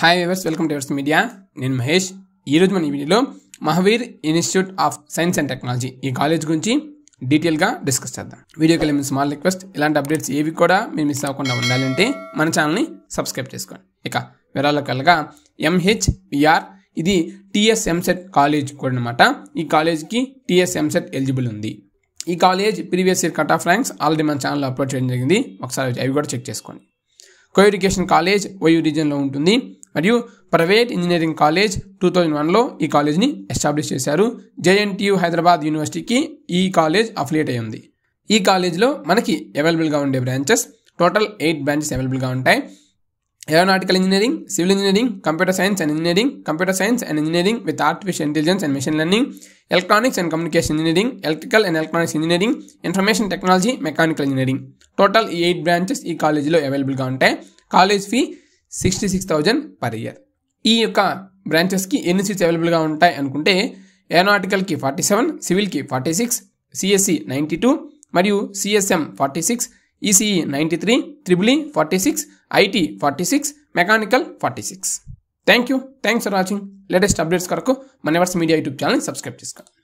hi viewers welcome to ఎవర్స్ media నేను మహేష్ ఈరోజు మన ఈ వీడియోలో Mahavir institute of science and technology ఈ కాలేజ్ గురించి డీటెయిల్గా డిస్కస్ చేద్దాం వీడియోకి వెళ్ళి స్మాల్ రిక్వెస్ట్ ఇలాంటి అప్డేట్స్ ఏవి కూడా మీరు మిస్ అవ్వకుండా ఉండాలంటే మన ఛానల్ని సబ్స్క్రైబ్ చేసుకోండి ఇక వివరాలకు వెళ్ళగా ఎంహెచ్విఆర్ ఇది టీఎస్ఎంసెట్ కాలేజ్ కూడా అనమాట ఈ కాలేజ్కి టీఎస్ఎంసెట్ ఎలిజిబుల్ ఉంది ఈ college previous year cut off ranks already మన ఛానల్లో అప్లోడ్ చేయడం జరిగింది ఒకసారి అవి కూడా చెక్ చేసుకోండి కో ఎడ్యుకేషన్ కాలేజ్ వయూ రీజన్లో ఉంటుంది మరియు private engineering college two thousand వన్లో ఈ కాలేజ్ని ఎస్టాబ్లిష్ చేశారు జేఎన్టీయు హైదరాబాద్ యూనివర్సిటీకి ఈ కాలేజ్ అఫిలియేట్ అయి ఉంది ఈ కాలేజ్లో మనకి అవైలబుల్గా ఉండే బ్రాంచెస్ టోటల్ ఎయిట్ బ్రాంచెస్ అవైలబుల్గా ఉంటాయి aeronautical engineering civil engineering computer science and engineering computer science and engineering with artificial intelligence and machine learning electronics and communication engineering electrical and electronics engineering information technology mechanical engineering total ఈ eight branches ఈ కాలేజీలో అవైలబుల్గా ఉంటాయి college fee sixty six thousand per year ఈ యొక్క బ్రాంచెస్కి ఎన్ని seats అవైలబుల్గా ఉంటాయి అనుకుంటే ఏనాటికల్కి ఫార్టీ సెవెన్ సివిల్కి forty six CSC ninety two మరియు CSM forty six ECE ninety three triple E forty six IT forty six mechanical forty six thank you thanks for watching latest updates కొరకు మనవర్స్ మీడియా యూట్యూబ్ ఛానల్ సబ్స్క్రైబ్ చేసుకోండి